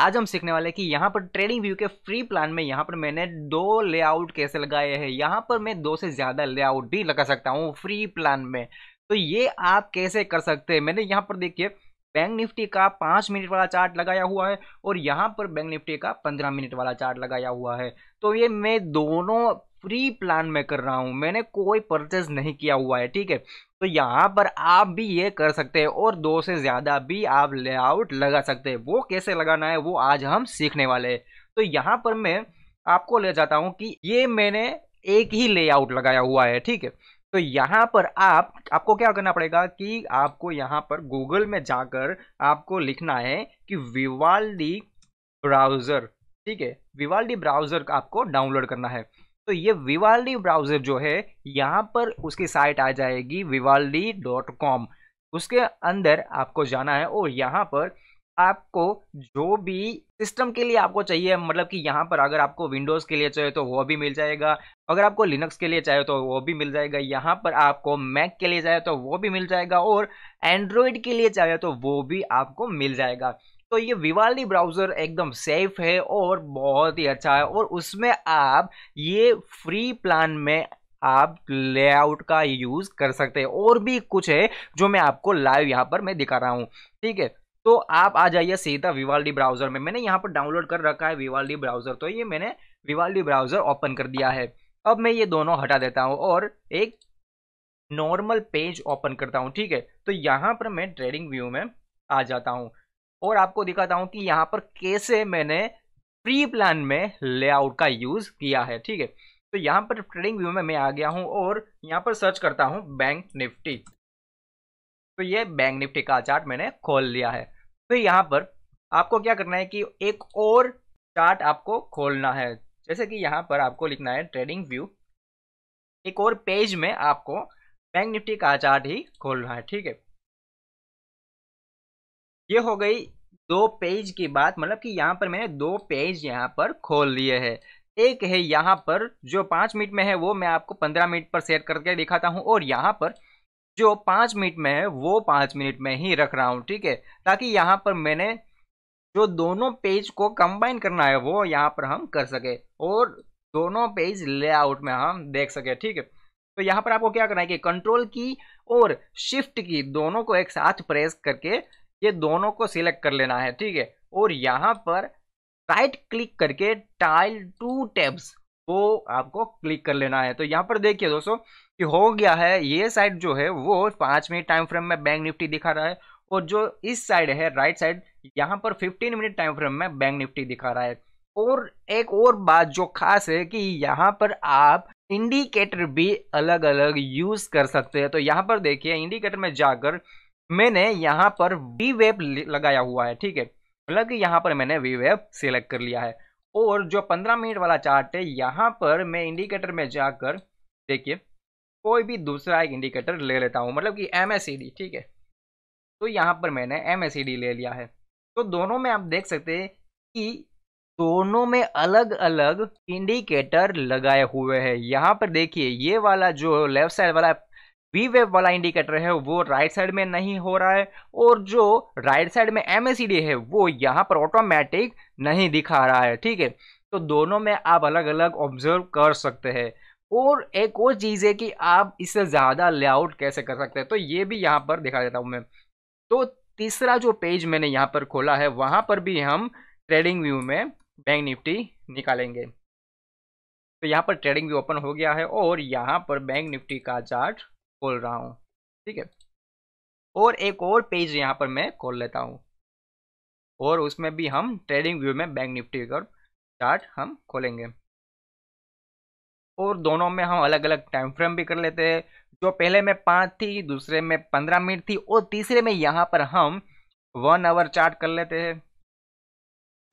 आज हम सीखने वाले कि यहाँ पर ट्रेडिंग व्यू के फ्री प्लान में यहाँ पर मैंने दो लेआउट कैसे लगाए हैं यहाँ पर मैं दो से ज़्यादा लेआउट भी लगा सकता हूँ फ्री प्लान में तो ये आप कैसे कर सकते हैं मैंने यहाँ पर देखिए बैंक निफ्टी का पाँच मिनट वाला चार्ट लगाया हुआ है और यहाँ पर बैंक निफ्टी का पंद्रह मिनट वाला चार्ट लगाया हुआ है तो ये मैं दोनों फ्री प्लान में कर रहा हूँ मैंने कोई परचेज नहीं किया हुआ है ठीक है तो यहाँ पर आप भी ये कर सकते हैं और दो से ज़्यादा भी आप लेआउट लगा सकते हैं वो कैसे लगाना है वो आज हम सीखने वाले हैं तो यहाँ पर मैं आपको ले जाता हूँ कि ये मैंने एक ही लेआउट लगाया हुआ है ठीक है तो यहाँ पर आप आपको क्या करना पड़ेगा कि आपको यहाँ पर गूगल में जाकर आपको लिखना है कि विवाल ब्राउज़र ठीक है विवाल ब्राउज़र आपको डाउनलोड करना है तो ये विवाल्डी ब्राउज़र जो है यहाँ पर उसकी साइट आ जाएगी विवाल्डी डॉट कॉम उसके अंदर आपको जाना है और यहाँ पर आपको जो भी सिस्टम के लिए आपको चाहिए मतलब कि यहाँ पर अगर आपको विंडोज़ के लिए चाहिए तो वो भी मिल जाएगा अगर आपको लिनक्स के लिए चाहिए तो वो भी मिल जाएगा यहाँ पर आपको मैक के लिए चाहिए तो वो भी मिल जाएगा और एंड्रॉयड के लिए चाहिए तो वो भी आपको मिल जाएगा तो ये विवाली ब्राउज़र एकदम सेफ है और बहुत ही अच्छा है और उसमें आप ये फ्री प्लान में आप लेआउट का यूज़ कर सकते हैं और भी कुछ है जो मैं आपको लाइव यहाँ पर मैं दिखा रहा हूँ ठीक है तो आप आ जाइए सीधा विवाली ब्राउज़र में मैंने यहाँ पर डाउनलोड कर रखा है विवाली ब्राउज़र तो ये मैंने विवाली ब्राउज़र ओपन कर दिया है अब मैं ये दोनों हटा देता हूँ और एक नॉर्मल पेज ओपन करता हूँ ठीक है तो यहाँ पर मैं ट्रेडिंग व्यू में आ जाता हूँ और आपको दिखाता हूँ कि यहाँ पर कैसे मैंने प्री प्लान में लेआउट का यूज़ किया है ठीक है तो यहाँ पर ट्रेडिंग व्यू में मैं आ गया हूँ और यहाँ पर सर्च करता हूँ बैंक निफ्टी तो ये बैंक निफ्टी का चार्ट मैंने खोल लिया है तो यहाँ पर आपको क्या करना है कि एक और चार्ट आपको खोलना है जैसे कि यहाँ पर आपको लिखना है ट्रेडिंग व्यू एक और पेज में आपको बैंक निफ्टी का चार्ट ही खोलना है ठीक है ये हो गई दो पेज की बात मतलब कि यहाँ पर मैंने दो पेज यहाँ पर खोल लिए हैं एक है यहाँ पर जो पाँच मिनट में है वो मैं आपको पंद्रह मिनट पर सेट करके दिखाता हूँ और यहाँ पर जो पाँच मिनट में है वो पाँच मिनट में ही रख रहा हूँ ठीक है ताकि यहाँ पर मैंने जो दोनों पेज को कंबाइन करना है वो यहाँ पर हम कर सके और दोनों पेज लेआउट में हम देख सके ठीक है तो यहाँ पर आपको क्या करना है कि कंट्रोल की और शिफ्ट की दोनों को एक साथ प्रेस करके ये दोनों को सिलेक्ट कर लेना है ठीक है और यहाँ पर राइट क्लिक करके टाइल टू टैब्स को आपको क्लिक कर लेना है तो यहाँ पर देखिए दोस्तों कि हो गया है ये साइड जो है वो पाँच मिनट टाइम फ्रेम में बैंक निफ्टी दिखा रहा है और जो इस साइड है राइट साइड यहाँ पर 15 मिनट टाइम फ्रेम में बैंक निफ्टी दिखा रहा है और एक और बात जो खास है कि यहाँ पर आप इंडिकेटर भी अलग अलग यूज कर सकते हैं तो यहाँ पर देखिए इंडिकेटर में जाकर मैंने यहाँ पर वी वेब लगाया हुआ है ठीक है मतलब कि यहाँ पर मैंने वी वेब सेलेक्ट कर लिया है और जो पंद्रह मिनट वाला चार्ट है यहाँ पर मैं इंडिकेटर में जाकर देखिए कोई भी दूसरा एक इंडिकेटर ले लेता हूँ मतलब कि एम ठीक है तो यहाँ पर मैंने एम ले लिया है तो दोनों में आप देख सकते हैं कि दोनों में अलग अलग इंडिकेटर लगाए हुए हैं यहाँ पर देखिए ये वाला जो लेफ्ट साइड वाला वी वेव वाला इंडिकेटर है वो राइट साइड में नहीं हो रहा है और जो राइट साइड में एम है वो यहाँ पर ऑटोमेटिक नहीं दिखा रहा है ठीक है तो दोनों में आप अलग अलग ऑब्जर्व कर सकते हैं और एक और चीज़ है कि आप इससे ज़्यादा लेआउट कैसे कर सकते हैं तो ये भी यहाँ पर दिखा देता हूँ मैं तो तीसरा जो पेज मैंने यहाँ पर खोला है वहाँ पर भी हम ट्रेडिंग व्यू में बैंक निफ्टी निकालेंगे तो यहाँ पर ट्रेडिंग व्यू ओपन हो गया है और यहाँ पर बैंक निफ्टी का चार्ट खोल रहा हूँ ठीक है और एक और पेज यहाँ पर मैं खोल लेता हूँ और उसमें भी हम ट्रेडिंग व्यू में बैंक निफ्टी का चार्ट हम खोलेंगे और दोनों में हम अलग अलग टाइम फ्रेम भी कर लेते हैं जो पहले में पाँच थी दूसरे में पंद्रह मिनट थी और तीसरे में यहाँ पर हम वन आवर चार्ट कर लेते हैं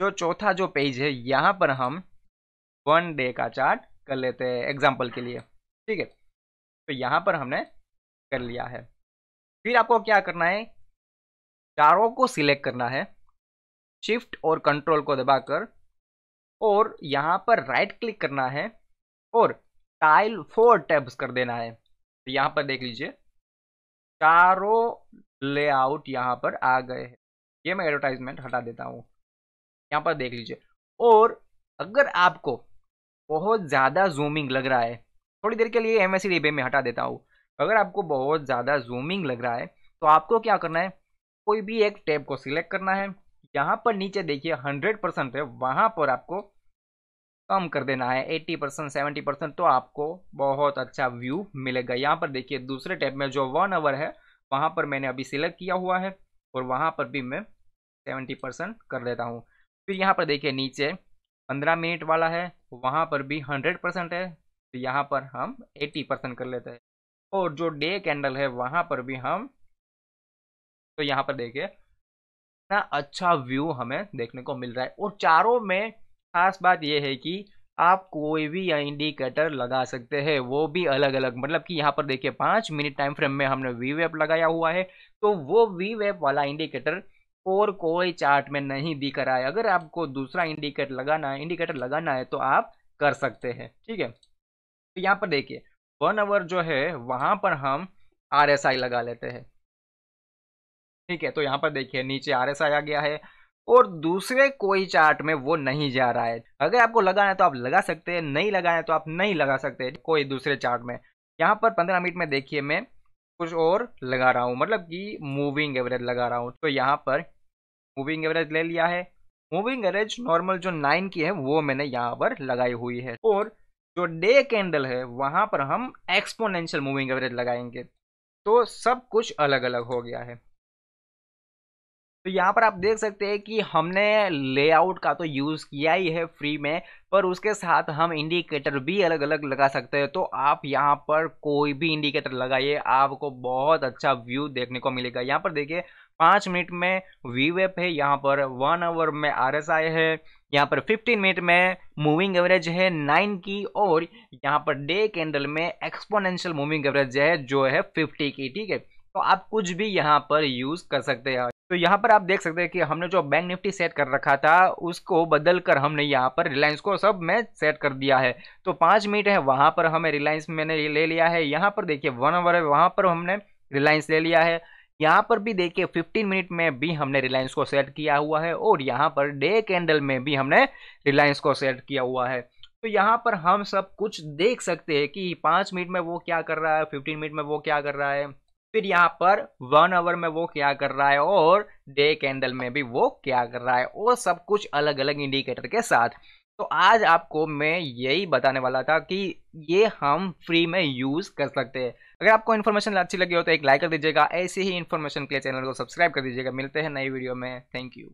जो चौथा जो पेज है यहाँ पर हम वन डे का चार्ट कर लेते हैं एग्जाम्पल के लिए ठीक है तो यहाँ पर हमने कर लिया है फिर आपको क्या करना है चारों को सिलेक्ट करना है शिफ्ट और कंट्रोल को दबाकर और यहाँ पर राइट क्लिक करना है और टाइल फोर टैब्स कर देना है तो यहाँ पर देख लीजिए चारों लेआउट यहाँ पर आ गए हैं ये मैं एडवर्टाइजमेंट हटा देता हूँ यहाँ पर देख लीजिए और अगर आपको बहुत ज़्यादा जूमिंग लग रहा है थोड़ी देर के लिए एम एस में हटा देता हूँ अगर आपको बहुत ज़्यादा जूमिंग लग रहा है तो आपको क्या करना है कोई भी एक टैब को सिलेक्ट करना है यहाँ पर नीचे देखिए हंड्रेड परसेंट है वहाँ पर आपको कम कर देना है एट्टी परसेंट सेवेंटी परसेंट तो आपको बहुत अच्छा व्यू मिलेगा यहाँ पर देखिए दूसरे टैब में जो वन आवर है वहाँ पर मैंने अभी सिलेक्ट किया हुआ है और वहाँ पर भी मैं सेवेंटी परसेंट कर देता हूँ फिर यहाँ पर देखिए नीचे पंद्रह मिनट वाला है वहाँ पर भी हंड्रेड परसेंट है तो यहाँ पर हम एट्टी परसेंट कर लेते हैं और जो डे कैंडल है वहां पर भी हम तो यहाँ पर देखिए इतना अच्छा व्यू हमें देखने को मिल रहा है और चारों में खास बात यह है कि आप कोई भी इंडिकेटर लगा सकते हैं वो भी अलग अलग मतलब कि यहाँ पर देखिए पाँच मिनट टाइम फ्रेम में हमने वी वेप लगाया हुआ है तो वो वी वेप वाला इंडिकेटर और कोई चार्ट में नहीं दिख रहा है अगर आपको दूसरा इंडिकेटर लगाना है इंडिकेटर लगाना है तो आप कर सकते हैं ठीक है तो यहाँ पर देखिए वन आवर जो है वहां पर हम आर एस आई लगा लेते हैं ठीक है तो यहाँ पर देखिए नीचे आर एस आई आ गया है और दूसरे कोई चार्ट में वो नहीं जा रहा है अगर आपको लगाना है तो आप लगा सकते हैं नहीं लगाना है तो आप नहीं लगा सकते कोई दूसरे चार्ट में यहाँ पर पंद्रह मिनट में देखिए मैं कुछ और लगा रहा हूँ मतलब कि मूविंग एवरेज लगा रहा हूँ तो यहाँ पर मूविंग एवरेज ले लिया है मूविंग एवरेज नॉर्मल जो नाइन की है वो मैंने यहाँ पर लगाई हुई है और जो डे कैंडल है वहां पर हम एक्सपोनेंशियल मूविंग एवरेज लगाएंगे तो सब कुछ अलग अलग हो गया है तो यहाँ पर आप देख सकते हैं कि हमने लेआउट का तो यूज़ किया ही है फ्री में पर उसके साथ हम इंडिकेटर भी अलग अलग लगा सकते हैं तो आप यहाँ पर कोई भी इंडिकेटर लगाइए आपको बहुत अच्छा व्यू देखने को मिलेगा यहाँ पर देखिए पाँच मिनट में वी वेप है यहाँ पर वन आवर में आर एस आई है यहाँ पर फिफ्टीन मिनट में मूविंग एवरेज है नाइन की और यहाँ पर डे कैंडल में एक्सपोनेंशियल मूविंग एवरेज है जो है फिफ्टी की ठीक है तो आप कुछ भी यहाँ पर यूज़ कर सकते हैं तो यहाँ पर आप देख सकते हैं कि हमने जो बैंक निफ्टी सेट कर रखा था उसको बदल कर हमने यहाँ पर रिलायंस को सब में सेट कर दिया है तो पाँच मिनट है वहाँ पर हमें रिलायंस मैंने ले लिया है यहाँ पर देखिए वन आवर है वहाँ पर हमने रिलायंस ले लिया है यहाँ पर भी देखिए 15 मिनट में भी हमने रिलायंस को सेट किया हुआ है और यहाँ पर डे कैंडल में भी हमने रिलायंस को सेट किया हुआ है तो यहाँ पर हम सब कुछ देख सकते हैं कि पाँच मिनट में वो क्या कर रहा है फिफ्टीन मिनट में वो क्या कर रहा है फिर यहाँ पर वन आवर में वो क्या कर रहा है और डे कैंडल में भी वो क्या कर रहा है और सब कुछ अलग अलग इंडिकेटर के साथ तो आज आपको मैं यही बताने वाला था कि ये हम फ्री में यूज़ कर सकते हैं अगर आपको इन्फॉर्मेशन अच्छी लगी हो तो एक लाइक कर दीजिएगा ऐसी ही इन्फॉर्मेशन के लिए चैनल को सब्सक्राइब कर दीजिएगा मिलते हैं नई वीडियो में थैंक यू